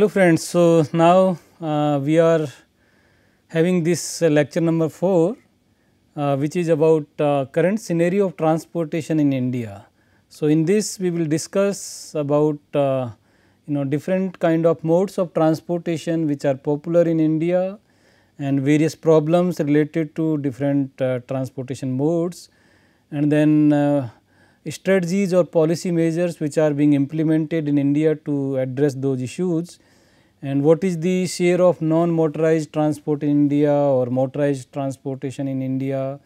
Hello friends, so now uh, we are having this uh, lecture number 4 uh, which is about uh, current scenario of transportation in India. So, in this we will discuss about uh, you know different kind of modes of transportation which are popular in India and various problems related to different uh, transportation modes and then strategies or policy measures which are being implemented in India to address those issues and what is the share of non motorized transport in India or motorized transportation in India.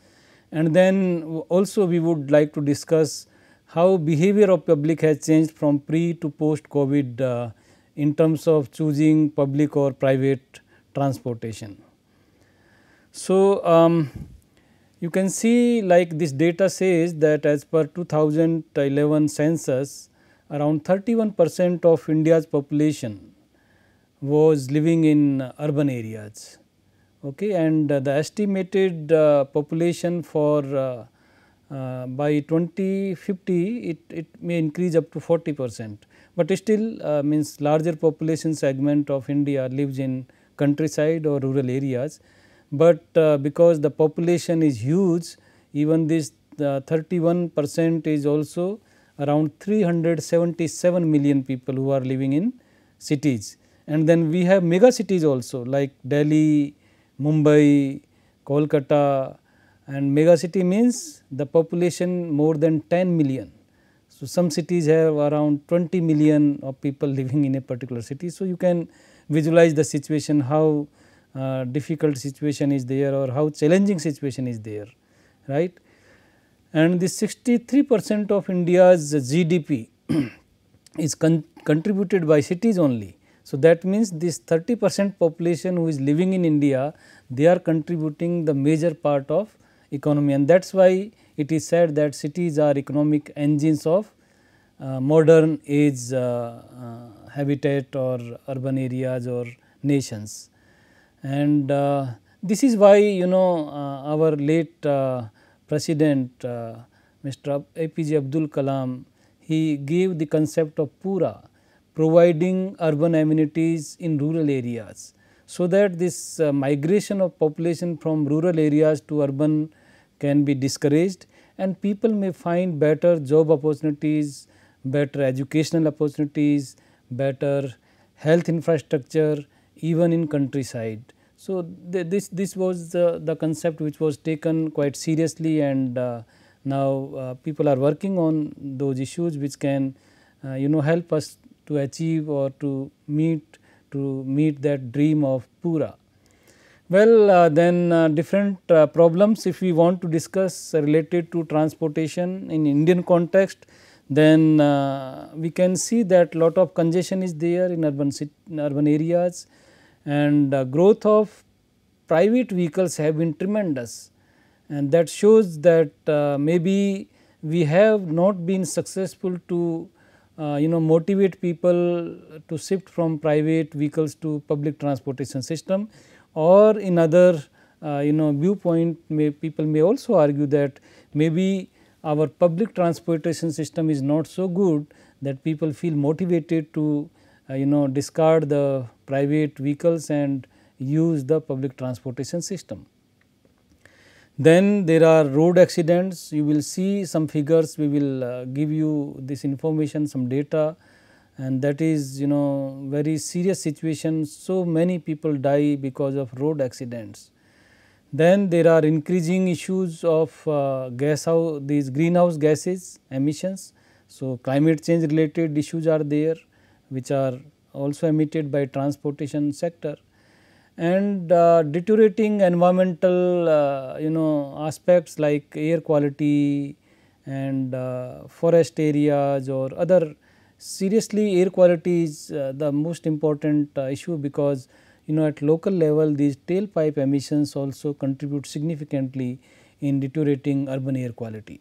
And then also we would like to discuss how behavior of public has changed from pre to post COVID uh, in terms of choosing public or private transportation. So, um, you can see like this data says that as per 2011 census around 31 percent of India's population was living in urban areas okay and the estimated uh, population for uh, uh, by 2050 it, it may increase up to 40 percent, but still means larger population segment of India lives in countryside or rural areas, but because the population is huge even this 31 percent is also around 377 million people who are living in cities and then we have mega cities also like Delhi, Mumbai, Kolkata and mega city means the population more than 10 million. So, some cities have around 20 million of people living in a particular city. So, you can visualize the situation how uh, difficult situation is there or how challenging situation is there right. And the 63 percent of India's GDP is con contributed by cities only so, that means this 30 percent population who is living in India, they are contributing the major part of economy and that is why it is said that cities are economic engines of uh, modern age uh, uh, habitat or urban areas or nations. And uh, this is why you know uh, our late uh, president Mr. APJ Abdul Kalam, he gave the concept of Pura providing urban amenities in rural areas. So, that this uh, migration of population from rural areas to urban can be discouraged and people may find better job opportunities, better educational opportunities, better health infrastructure even in countryside. So, th this, this was the, the concept which was taken quite seriously and uh, now uh, people are working on those issues which can uh, you know help us to achieve or to meet to meet that dream of Pura. Well, uh, then uh, different uh, problems if we want to discuss related to transportation in Indian context, then uh, we can see that lot of congestion is there in urban, in urban areas and uh, growth of private vehicles have been tremendous and that shows that uh, maybe we have not been successful to uh, you know motivate people to shift from private vehicles to public transportation system or in other uh, you know viewpoint may people may also argue that maybe our public transportation system is not so good that people feel motivated to uh, you know discard the private vehicles and use the public transportation system. Then there are road accidents, you will see some figures, we will uh, give you this information, some data and that is you know very serious situation. So, many people die because of road accidents. Then there are increasing issues of uh, gas these greenhouse gases emissions. So, climate change related issues are there which are also emitted by transportation sector and uh, deteriorating environmental uh, you know aspects like air quality and uh, forest areas or other seriously air quality is uh, the most important uh, issue because you know at local level these tailpipe emissions also contribute significantly in deteriorating urban air quality.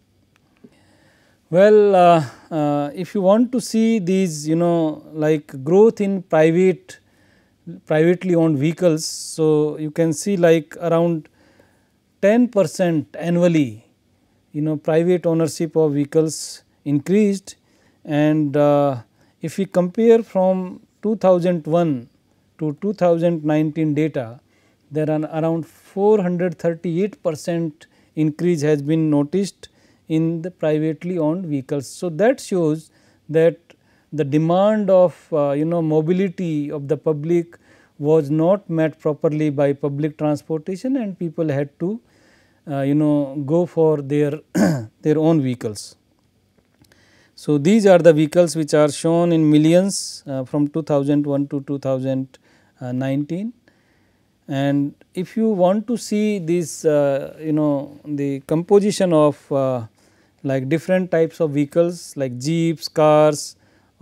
Well, uh, if you want to see these you know like growth in private privately owned vehicles. So, you can see like around 10 percent annually you know private ownership of vehicles increased and uh, if we compare from 2001 to 2019 data there are around 438 percent increase has been noticed in the privately owned vehicles. So, that shows that the demand of uh, you know mobility of the public was not met properly by public transportation and people had to uh, you know go for their their own vehicles. So, these are the vehicles which are shown in millions uh, from 2001 to 2019 and if you want to see this, uh, you know the composition of uh, like different types of vehicles like jeeps, cars,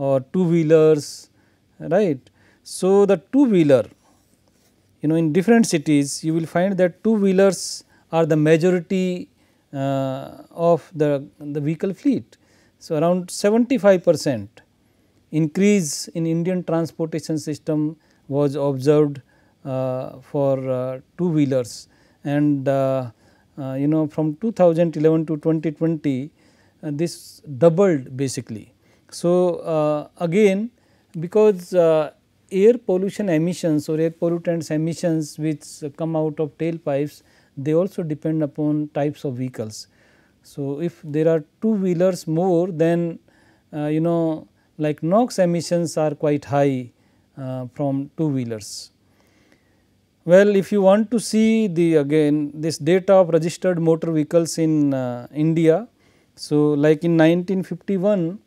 or two wheelers right. So, the two wheeler you know in different cities you will find that two wheelers are the majority uh, of the, the vehicle fleet. So, around 75 percent increase in Indian transportation system was observed uh, for uh, two wheelers and uh, uh, you know from 2011 to 2020 uh, this doubled basically so, uh, again because uh, air pollution emissions or air pollutants emissions which come out of tailpipes they also depend upon types of vehicles. So, if there are two wheelers more then uh, you know like NOx emissions are quite high uh, from two wheelers. Well, if you want to see the again this data of registered motor vehicles in uh, India. So, like in 1951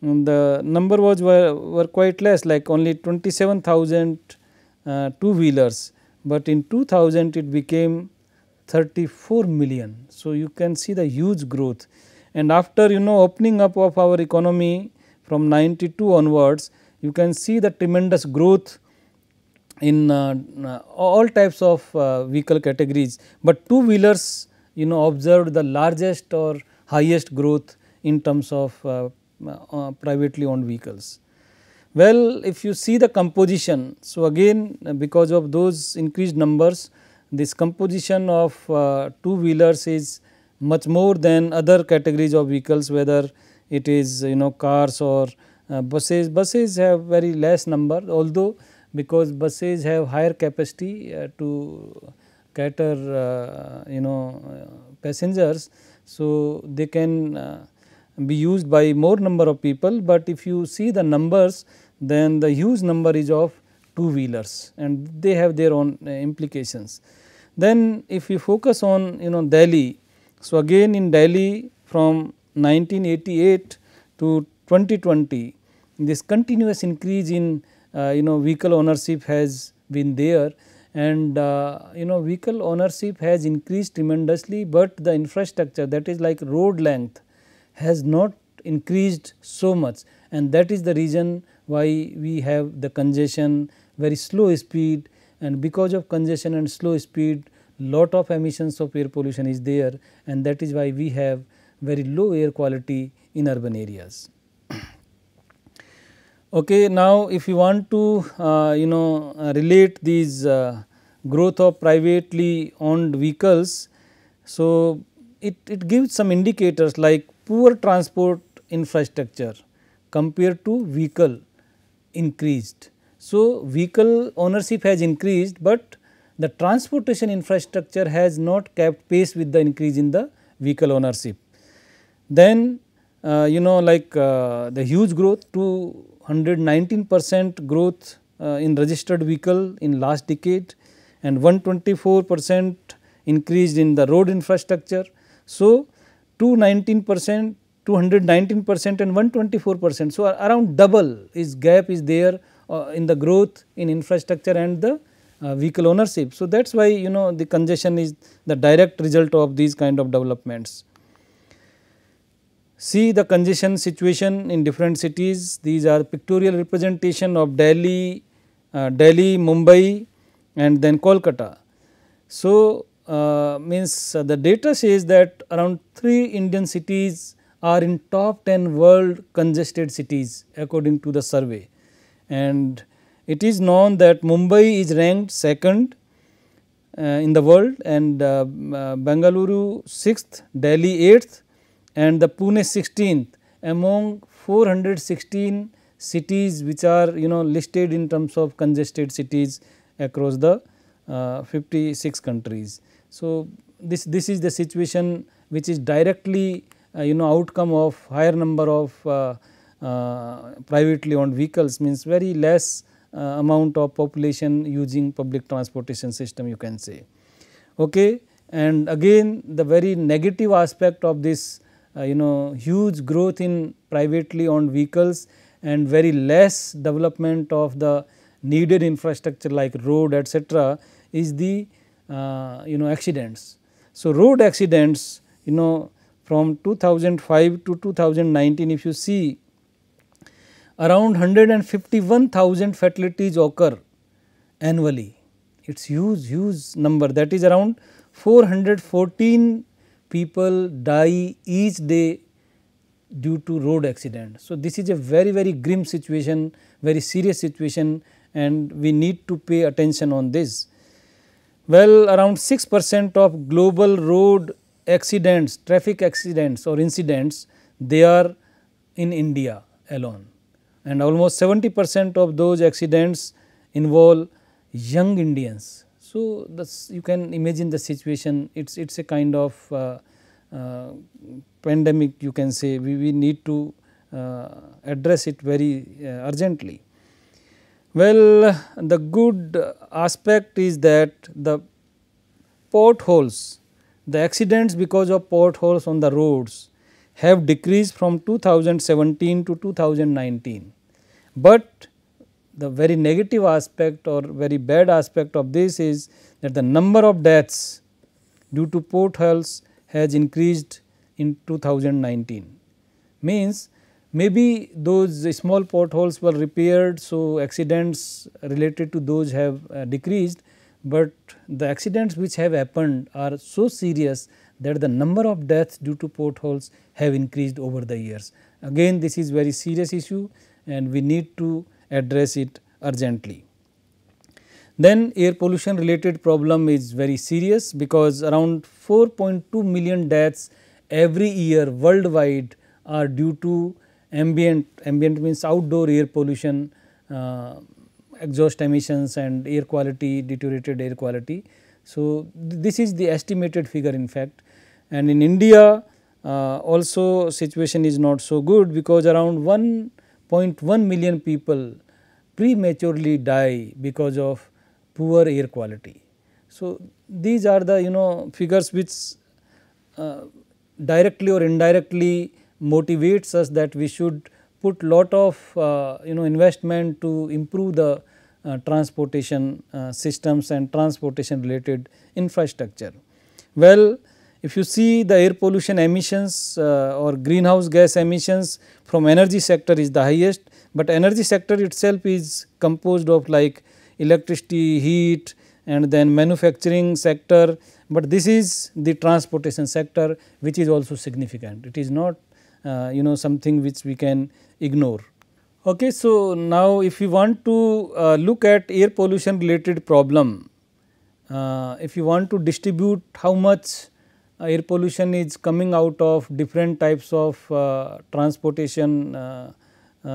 the number was were, were quite less like only 27,000 uh, two wheelers, but in 2000 it became 34 million. So, you can see the huge growth and after you know opening up of our economy from 92 onwards, you can see the tremendous growth in uh, uh all types of uh, vehicle categories, but two wheelers you know observed the largest or highest growth in terms of uh, uh, privately owned vehicles. Well, if you see the composition, so again because of those increased numbers, this composition of uh, two wheelers is much more than other categories of vehicles whether it is you know cars or uh, buses. Buses have very less number although because buses have higher capacity uh, to cater uh, you know uh, passengers. So, they can uh, be used by more number of people, but if you see the numbers then the huge number is of two wheelers and they have their own uh, implications. Then if we focus on you know Delhi, so again in Delhi from 1988 to 2020 this continuous increase in uh, you know vehicle ownership has been there and uh, you know vehicle ownership has increased tremendously, but the infrastructure that is like road length has not increased so much and that is the reason why we have the congestion, very slow speed and because of congestion and slow speed lot of emissions of air pollution is there and that is why we have very low air quality in urban areas. okay, now, if you want to uh, you know uh, relate these uh, growth of privately owned vehicles, so it, it gives some indicators like poor transport infrastructure compared to vehicle increased. So, vehicle ownership has increased, but the transportation infrastructure has not kept pace with the increase in the vehicle ownership. Then uh, you know like uh, the huge growth 219 percent growth uh, in registered vehicle in last decade and 124 percent increase in the road infrastructure. So, 219 percent, 219 percent and 124 percent. So, around double is gap is there uh, in the growth in infrastructure and the uh, vehicle ownership. So, that is why you know the congestion is the direct result of these kind of developments. See the congestion situation in different cities, these are pictorial representation of Delhi, uh, Delhi, Mumbai and then Kolkata. So, uh, means uh, the data says that around 3 Indian cities are in top 10 world congested cities according to the survey. And it is known that Mumbai is ranked second uh, in the world and uh, uh Bengaluru 6th, Delhi 8th and the Pune 16th among 416 cities which are you know listed in terms of congested cities across the uh, 56 countries. So, this, this is the situation which is directly uh, you know outcome of higher number of uh, uh, privately owned vehicles means very less uh, amount of population using public transportation system you can say. Okay. And again the very negative aspect of this uh, you know huge growth in privately owned vehicles and very less development of the needed infrastructure like road etc., is the uh, you know accidents. So, road accidents you know from 2005 to 2019 if you see around 151,000 fatalities occur annually. It is huge huge number that is around 414 people die each day due to road accident. So, this is a very very grim situation very serious situation and we need to pay attention on this. Well, around 6 percent of global road accidents, traffic accidents or incidents, they are in India alone and almost 70 percent of those accidents involve young Indians. So, this you can imagine the situation, it is it's a kind of uh, uh, pandemic you can say, we, we need to uh, address it very uh, urgently. Well, the good aspect is that the portholes, the accidents because of portholes on the roads have decreased from 2017 to 2019, but the very negative aspect or very bad aspect of this is that the number of deaths due to portholes has increased in 2019. Means Maybe those small potholes were repaired, so accidents related to those have uh, decreased, but the accidents which have happened are so serious that the number of deaths due to potholes have increased over the years. Again this is very serious issue and we need to address it urgently. Then air pollution related problem is very serious because around 4.2 million deaths every year worldwide are due to ambient, ambient means outdoor air pollution, uh, exhaust emissions and air quality, deteriorated air quality. So, th this is the estimated figure in fact and in India uh, also situation is not so good because around 1.1 million people prematurely die because of poor air quality. So, these are the you know figures which uh, directly or indirectly motivates us that we should put lot of uh, you know investment to improve the uh, transportation uh, systems and transportation related infrastructure. Well, if you see the air pollution emissions uh, or greenhouse gas emissions from energy sector is the highest, but energy sector itself is composed of like electricity, heat and then manufacturing sector, but this is the transportation sector which is also significant. It is not uh, you know something which we can ignore. Okay, so now if you want to uh, look at air pollution related problem, uh, if you want to distribute how much uh, air pollution is coming out of different types of uh, transportation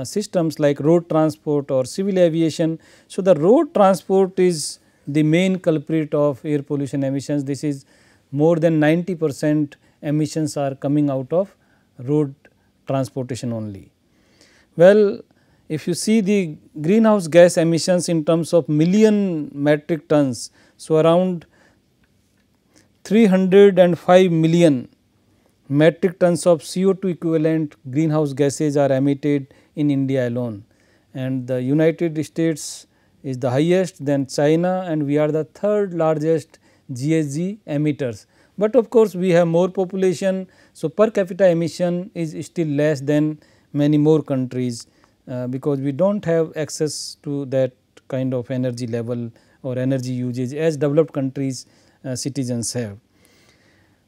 systems like road transport or civil aviation. So, the road transport is the main culprit of air pollution emissions. This is more than 90 percent emissions are coming out of road transportation only. Well, if you see the greenhouse gas emissions in terms of million metric tons, so around 305 million metric tons of CO2 equivalent greenhouse gases are emitted in India alone and the United States is the highest then China and we are the third largest GHG emitters. But of course, we have more population. So, per capita emission is still less than many more countries uh, because we do not have access to that kind of energy level or energy usage as developed countries uh, citizens have.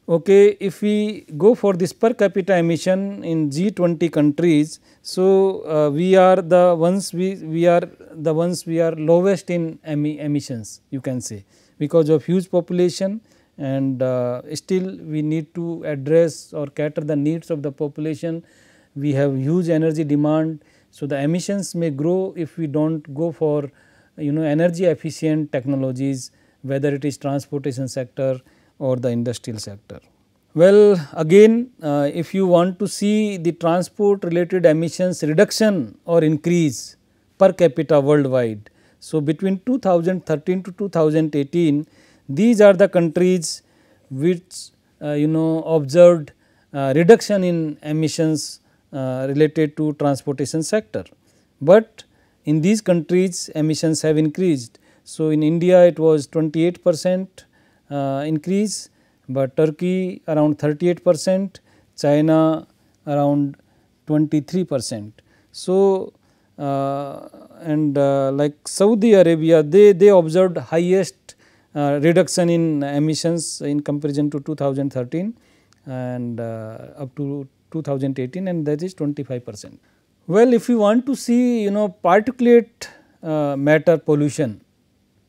Okay, if we go for this per capita emission in G20 countries, so uh, we are the ones we, we are the ones we are lowest in em emissions you can say because of huge population and uh, still we need to address or cater the needs of the population. We have huge energy demand. So, the emissions may grow if we do not go for you know energy efficient technologies whether it is transportation sector or the industrial sector. Well again uh, if you want to see the transport related emissions reduction or increase per capita worldwide. So, between 2013 to 2018 these are the countries which uh, you know observed uh, reduction in emissions uh, related to transportation sector, but in these countries emissions have increased. So, in India it was 28 percent uh, increase, but Turkey around 38 percent, China around 23 percent. So, uh, and uh, like Saudi Arabia they, they observed highest uh, reduction in emissions in comparison to 2013 and uh, up to 2018 and that is 25 percent. Well, if you want to see you know particulate uh, matter pollution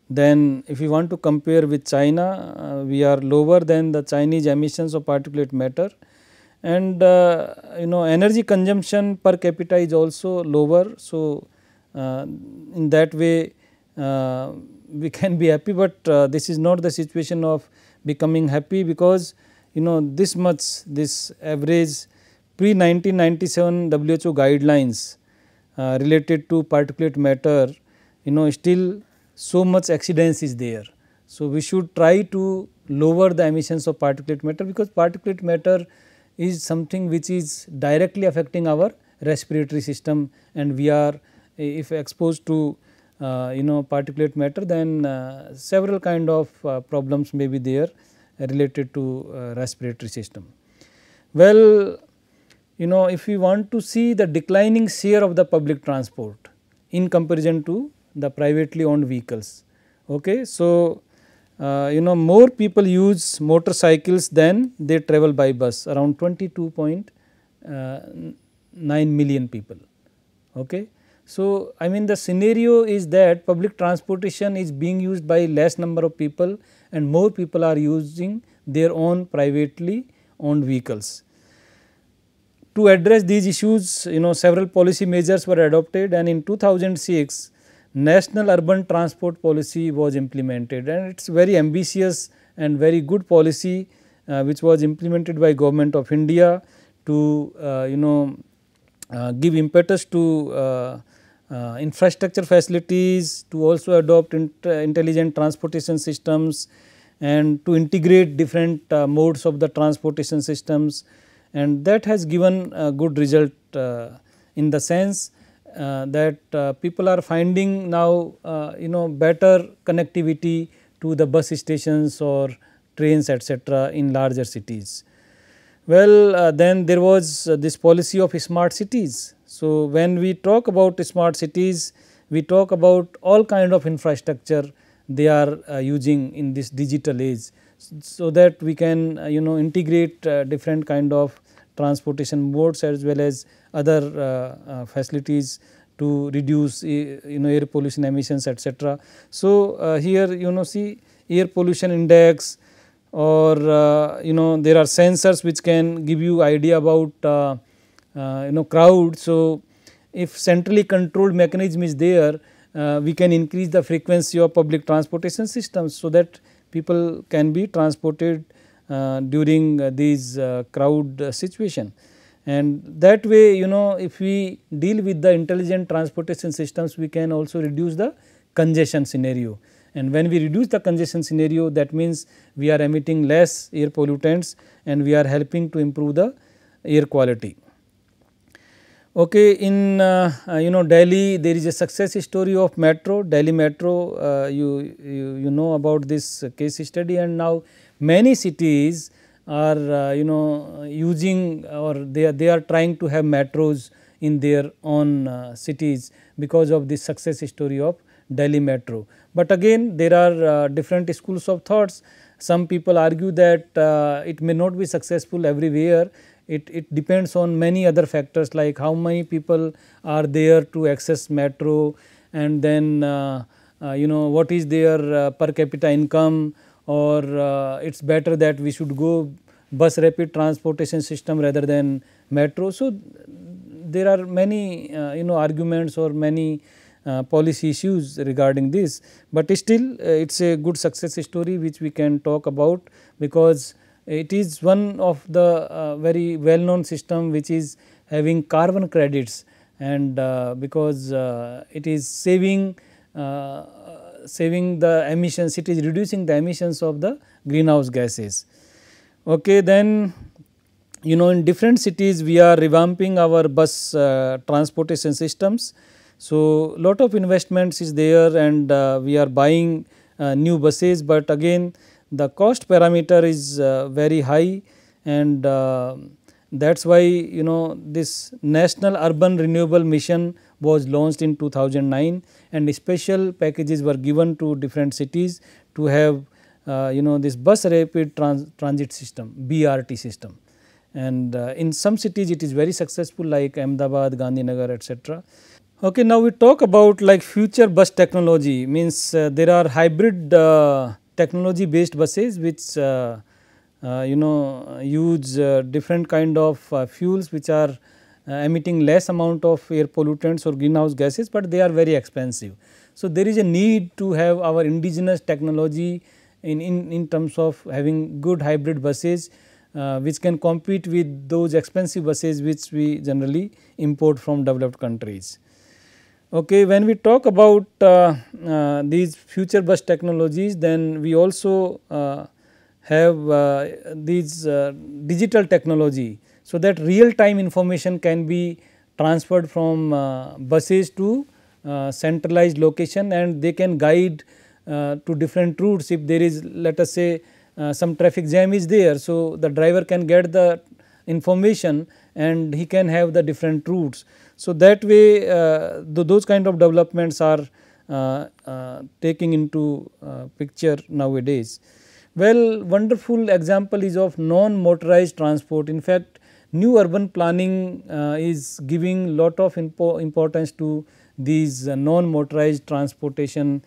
then if you want to compare with China, uh, we are lower than the Chinese emissions of particulate matter and uh, you know energy consumption per capita is also lower. So, uh, in that way we can be happy, but uh, this is not the situation of becoming happy because you know this much this average pre 1997 WHO guidelines uh, related to particulate matter you know still so much accidents is there. So, we should try to lower the emissions of particulate matter because particulate matter is something which is directly affecting our respiratory system and we are if exposed to you uh, know particulate matter then uh, several kind of uh, problems may be there related to respiratory system. Well, you know if we want to see the declining share of the public transport in comparison to the privately owned vehicles. Okay. So, uh, you know more people use motorcycles than they travel by bus around 22.9 million people. Okay. So, I mean the scenario is that public transportation is being used by less number of people and more people are using their own privately owned vehicles. To address these issues you know several policy measures were adopted and in 2006 national urban transport policy was implemented and it is very ambitious and very good policy uh, which was implemented by government of India to uh, you know uh, give impetus to uh, uh, infrastructure facilities to also adopt intelligent transportation systems and to integrate different uh, modes of the transportation systems and that has given a good result uh, in the sense uh, that uh, people are finding now uh, you know better connectivity to the bus stations or trains etcetera in larger cities. Well then there was this policy of smart cities so, when we talk about smart cities, we talk about all kind of infrastructure they are uh, using in this digital age. So, that we can uh, you know integrate uh, different kind of transportation modes as well as other uh, uh, facilities to reduce uh, you know air pollution emissions etc. So, here you know see air pollution index or you know there are sensors which can give you idea about uh, you know crowd. So, if centrally controlled mechanism is there, uh, we can increase the frequency of public transportation systems so that people can be transported uh, during these crowd situation. And that way you know if we deal with the intelligent transportation systems we can also reduce the congestion scenario. And when we reduce the congestion scenario that means we are emitting less air pollutants and we are helping to improve the air quality. Okay, in uh, uh, you know Delhi there is a success story of metro, Delhi metro uh, you, you, you know about this case study and now many cities are uh, you know using or they are, they are trying to have metros in their own uh, cities because of this success story of Delhi metro. But again there are uh, different schools of thoughts, some people argue that it may not be successful everywhere it, it depends on many other factors like how many people are there to access metro and then uh, uh, you know what is their uh, per capita income or uh, it is better that we should go bus rapid transportation system rather than metro. So, there are many uh, you know arguments or many uh, policy issues regarding this, but still it is a good success story which we can talk about because it is one of the uh, very well known system which is having carbon credits and uh, because uh, it is saving uh, saving the emissions, it is reducing the emissions of the greenhouse gases. Okay, then you know in different cities we are revamping our bus uh, transportation systems. So, lot of investments is there and uh, we are buying new buses, but again the cost parameter is uh, very high and uh, that is why you know this National Urban Renewable Mission was launched in 2009 and special packages were given to different cities to have uh, you know this bus rapid trans transit system BRT system and uh, in some cities it is very successful like Ahmedabad, Gandhinagar etc. Okay, now we talk about like future bus technology means uh, there are hybrid uh, technology based buses which uh, uh, you know use uh, different kind of uh, fuels which are uh, emitting less amount of air pollutants or greenhouse gases, but they are very expensive. So, there is a need to have our indigenous technology in, in, in terms of having good hybrid buses uh, which can compete with those expensive buses which we generally import from developed countries. Okay, when we talk about uh, uh, these future bus technologies then we also uh, have uh, these uh, digital technology. So, that real time information can be transferred from uh, buses to centralized location and they can guide to different routes if there is let us say some traffic jam is there. So, the driver can get the information and he can have the different routes. So, that way uh, the, those kind of developments are uh, uh, taking into picture nowadays. Well, wonderful example is of non-motorized transport. In fact, new urban planning is giving lot of importance to these non-motorized transportation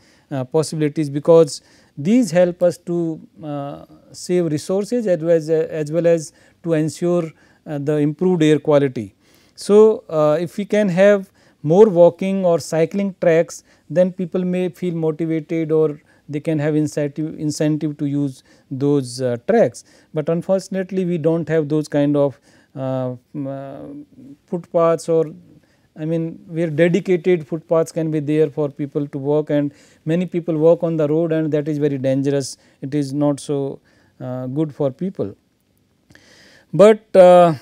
possibilities because these help us to uh, save resources as well as, as well as to ensure uh, the improved air quality. So, uh, if we can have more walking or cycling tracks then people may feel motivated or they can have incentive, incentive to use those uh, tracks. But unfortunately, we do not have those kind of uh, uh footpaths or I mean where dedicated footpaths can be there for people to walk and many people walk on the road and that is very dangerous, it is not so uh, good for people. But uh,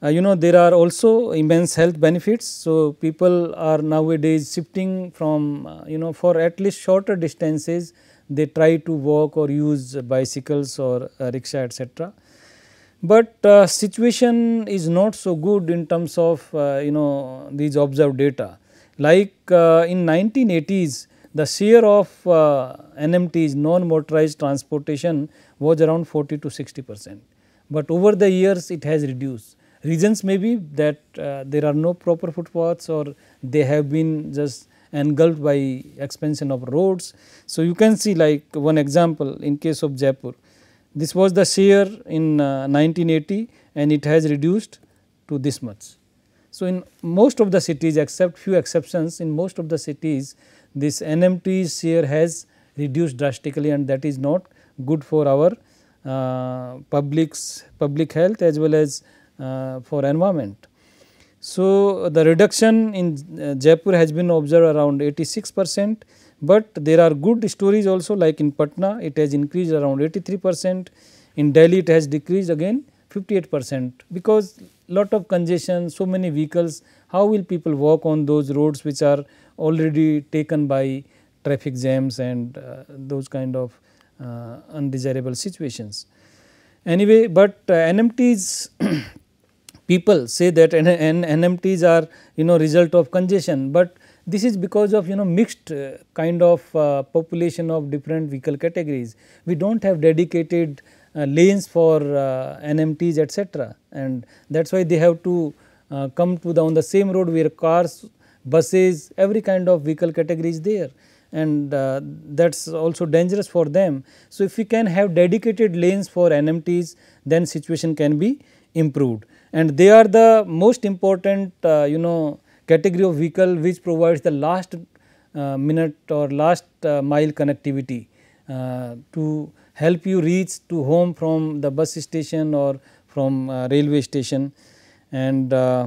uh, you know there are also immense health benefits. So, people are nowadays shifting from uh, you know for at least shorter distances they try to walk or use bicycles or uh, rickshaw etc. But uh, situation is not so good in terms of uh, you know these observed data. Like uh, in 1980s the share of NMTs non motorized transportation was around 40 to 60 percent, but over the years it has reduced. Reasons may be that uh, there are no proper footpaths or they have been just engulfed by expansion of roads. So, you can see like one example in case of Jaipur, this was the share in uh, 1980 and it has reduced to this much. So, in most of the cities except few exceptions in most of the cities this NMT share has reduced drastically and that is not good for our uh, public's public health as well as uh, for environment. So, uh, the reduction in uh, Jaipur has been observed around 86 percent, but there are good stories also like in Patna it has increased around 83 percent, in Delhi it has decreased again 58 percent because lot of congestion, so many vehicles, how will people walk on those roads which are already taken by traffic jams and uh, those kind of uh, undesirable situations. Anyway, but uh, NMT's people say that N N NMTs are you know result of congestion, but this is because of you know mixed uh, kind of uh, population of different vehicle categories. We do not have dedicated uh, lanes for uh, NMTs etc. and that is why they have to uh, come to the on the same road where cars, buses, every kind of vehicle category is there and uh, that is also dangerous for them. So, if we can have dedicated lanes for NMTs then situation can be improved and they are the most important uh, you know category of vehicle which provides the last uh, minute or last uh, mile connectivity uh, to help you reach to home from the bus station or from uh, railway station and uh,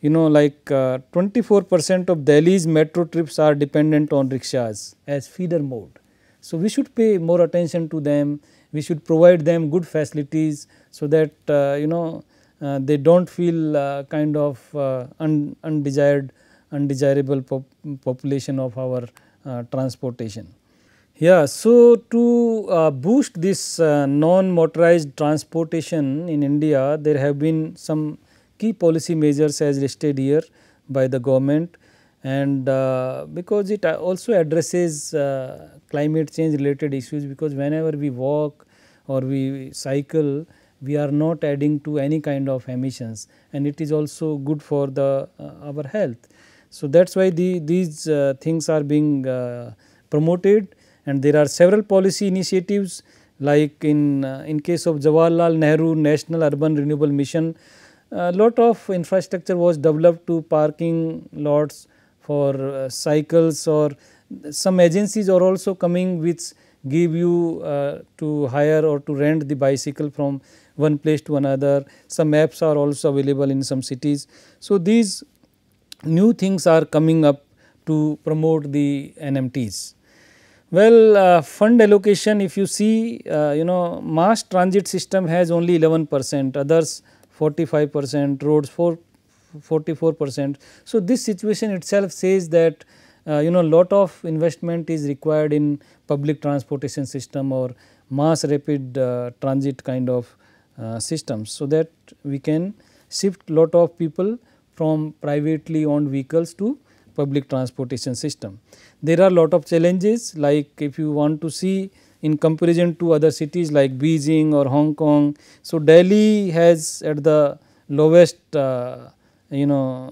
you know like 24 percent of Delhi's metro trips are dependent on rickshaws as feeder mode. So, we should pay more attention to them, we should provide them good facilities so that you know uh, they do not feel uh, kind of uh, un undesired undesirable pop population of our transportation. Yeah, so to uh, boost this uh, non-motorized transportation in India, there have been some key policy measures as listed here by the government and uh, because it also addresses climate change related issues because whenever we walk or we cycle, we are not adding to any kind of emissions and it is also good for the uh, our health. So, that is why the, these uh, things are being uh, promoted and there are several policy initiatives like in, in case of Jawaharlal Nehru National Urban Renewable Mission, a lot of infrastructure was developed to parking lots for cycles or some agencies are also coming with give you uh, to hire or to rent the bicycle from one place to another. Some apps are also available in some cities. So, these new things are coming up to promote the NMTs. Well, uh, fund allocation if you see uh, you know mass transit system has only 11 percent, others 45 percent, roads 4, 44 percent. So, this situation itself says that uh, you know lot of investment is required in public transportation system or mass rapid uh, transit kind of uh, systems. So, that we can shift lot of people from privately owned vehicles to public transportation system. There are lot of challenges like if you want to see in comparison to other cities like Beijing or Hong Kong. So, Delhi has at the lowest uh, you know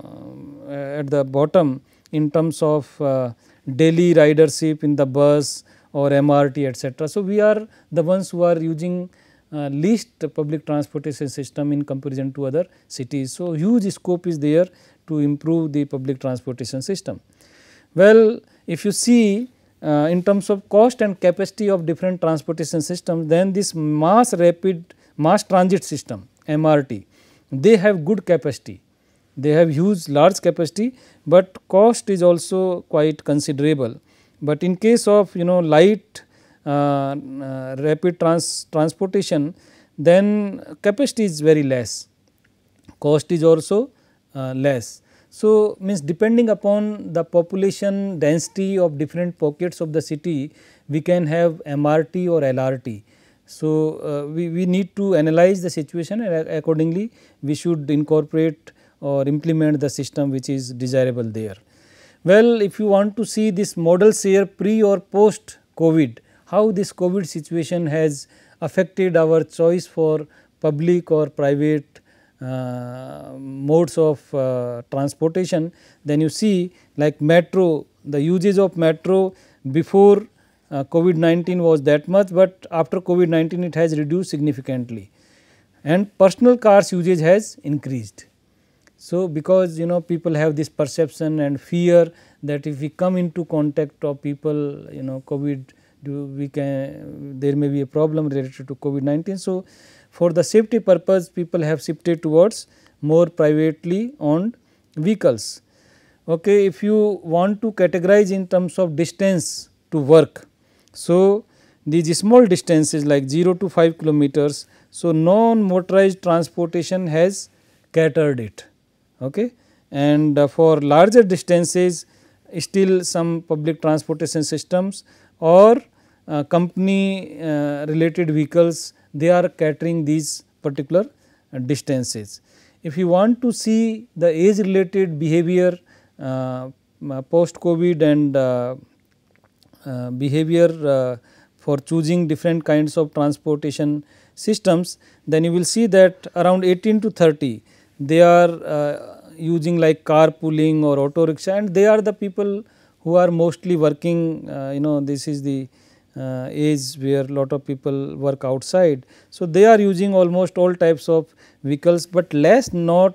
uh, at the bottom in terms of uh, daily ridership in the bus or MRT etc. So, we are the ones who are using uh, least public transportation system in comparison to other cities. So, huge scope is there to improve the public transportation system. Well, if you see uh, in terms of cost and capacity of different transportation systems, then this mass rapid mass transit system MRT, they have good capacity they have huge large capacity, but cost is also quite considerable. But in case of you know light uh, uh rapid trans transportation, then capacity is very less, cost is also uh, less. So, means depending upon the population density of different pockets of the city, we can have MRT or LRT. So, uh, we, we need to analyze the situation and accordingly we should incorporate or implement the system which is desirable there. Well, if you want to see this models here pre or post COVID, how this COVID situation has affected our choice for public or private uh, modes of uh, transportation, then you see like metro, the usage of metro before uh, COVID 19 was that much, but after COVID 19 it has reduced significantly and personal cars usage has increased. So, because you know people have this perception and fear that if we come into contact of people you know COVID we can there may be a problem related to COVID 19. So, for the safety purpose people have shifted towards more privately owned vehicles. Okay, if you want to categorize in terms of distance to work. So, these small distances like 0 to 5 kilometers. So, non motorized transportation has catered it okay. And uh, for larger distances still some public transportation systems or uh, company uh, related vehicles they are catering these particular uh, distances. If you want to see the age related behavior uh, uh, post COVID and behavior for choosing different kinds of transportation systems then you will see that around 18 to 30 they are uh, using like carpooling or auto rickshaw and they are the people who are mostly working uh, you know this is the uh, age where lot of people work outside. So, they are using almost all types of vehicles, but less not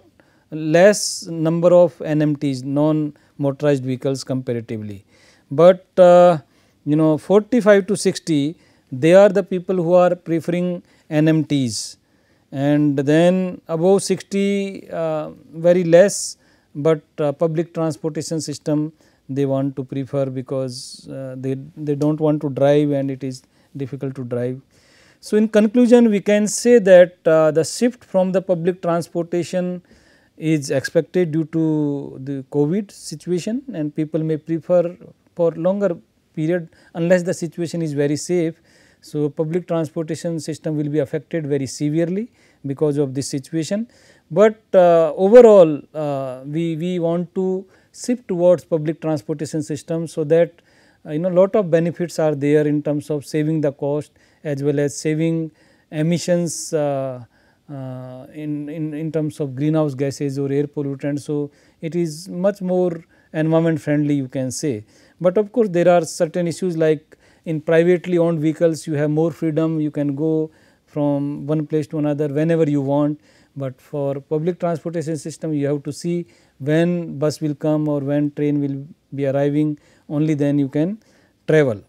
less number of NMTs non motorized vehicles comparatively. But uh, you know 45 to 60 they are the people who are preferring NMTs and then above 60 uh, very less, but uh, public transportation system they want to prefer because uh, they, they do not want to drive and it is difficult to drive. So, in conclusion we can say that uh, the shift from the public transportation is expected due to the COVID situation and people may prefer for longer period unless the situation is very safe so, public transportation system will be affected very severely because of this situation, but uh, overall uh, we, we want to shift towards public transportation system. So, that uh, you know lot of benefits are there in terms of saving the cost as well as saving emissions uh, uh, in, in, in terms of greenhouse gases or air pollutants. So, it is much more environment friendly you can say, but of course, there are certain issues like in privately owned vehicles you have more freedom you can go from one place to another whenever you want but for public transportation system you have to see when bus will come or when train will be arriving only then you can travel.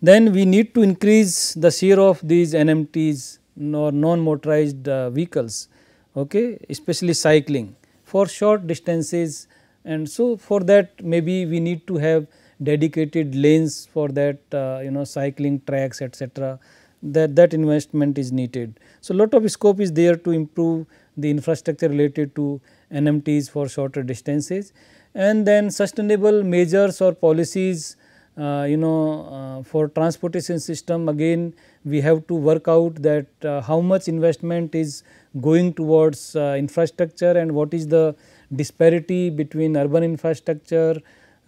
Then we need to increase the share of these NMTs or non motorized uh, vehicles okay especially cycling for short distances and so for that maybe we need to have dedicated lanes for that uh, you know cycling tracks etc. that that investment is needed. So, lot of scope is there to improve the infrastructure related to NMTs for shorter distances and then sustainable measures or policies uh, you know uh, for transportation system again we have to work out that uh, how much investment is going towards uh, infrastructure and what is the disparity between urban infrastructure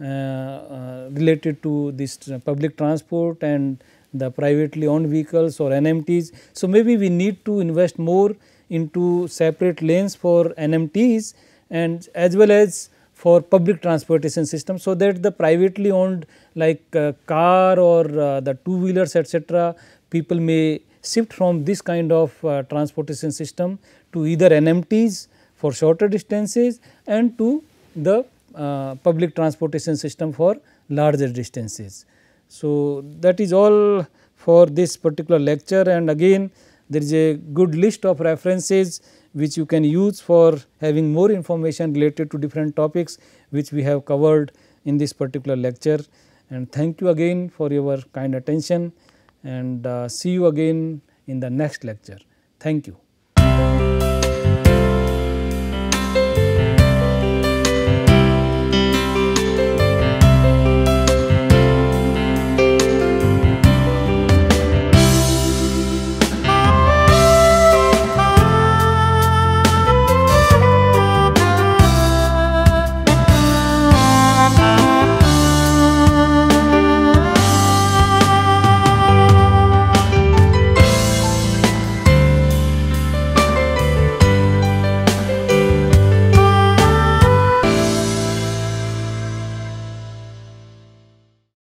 uh, uh, related to this public transport and the privately owned vehicles or NMTs. So, maybe we need to invest more into separate lanes for NMTs and as well as for public transportation system. So, that the privately owned like uh, car or uh, the two wheelers etc., people may shift from this kind of uh, transportation system to either NMTs for shorter distances and to the uh, public transportation system for larger distances. So, that is all for this particular lecture and again there is a good list of references which you can use for having more information related to different topics which we have covered in this particular lecture and thank you again for your kind attention and uh, see you again in the next lecture. Thank you.